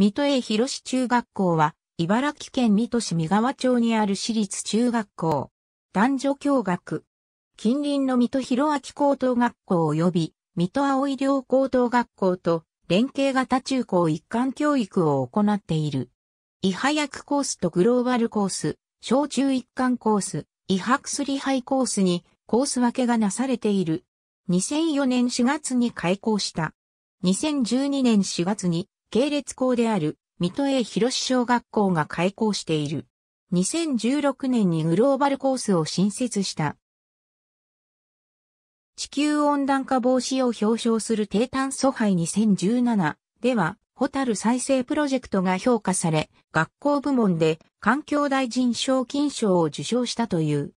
水戸江広中学校は、茨城県水戸市三川町にある私立中学校。男女共学。近隣の水戸広明高等学校及び、水戸葵寮高等学校と、連携型中高一貫教育を行っている。イハヤクコースとグローバルコース、小中一貫コース、イハクスリハイコースにコース分けがなされている。2004年4月に開校した。2012年4月に系列校である、水戸江広小学校が開校している。2016年にグローバルコースを新設した。地球温暖化防止を表彰する低炭素杯2017では、ホタル再生プロジェクトが評価され、学校部門で環境大臣賞金賞を受賞したという。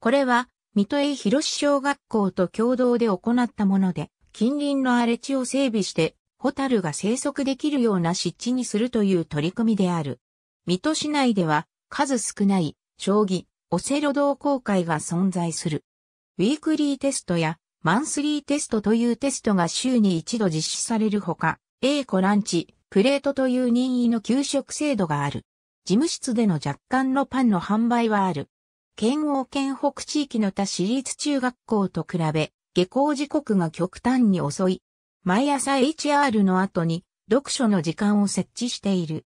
これは、水戸江広小学校と共同で行ったもので、近隣の荒れ地を整備してホタルが生息できるような湿地にするという取り組みである。水戸市内では数少ない将棋、オセロ同好会が存在する。ウィークリーテストやマンスリーテストというテストが週に一度実施されるほか、A コランチ、プレートという任意の給食制度がある。事務室での若干のパンの販売はある。県央県北地域の他市立中学校と比べ、下校時刻が極端に遅い。毎朝 HR の後に読書の時間を設置している。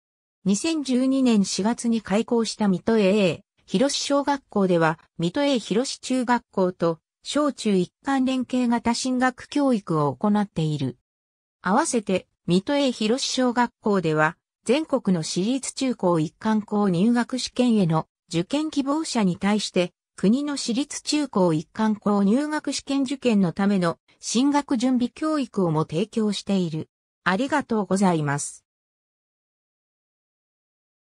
2012年4月に開校した水戸 a 広市小学校では、水戸 A 広市中学校と、小中一貫連携型進学教育を行っている。合わせて、水戸 A 広市小学校では、全国の私立中高一貫校入学試験への受験希望者に対して、国の私立中高一貫校入学試験受験のための進学準備教育をも提供している。ありがとうございます。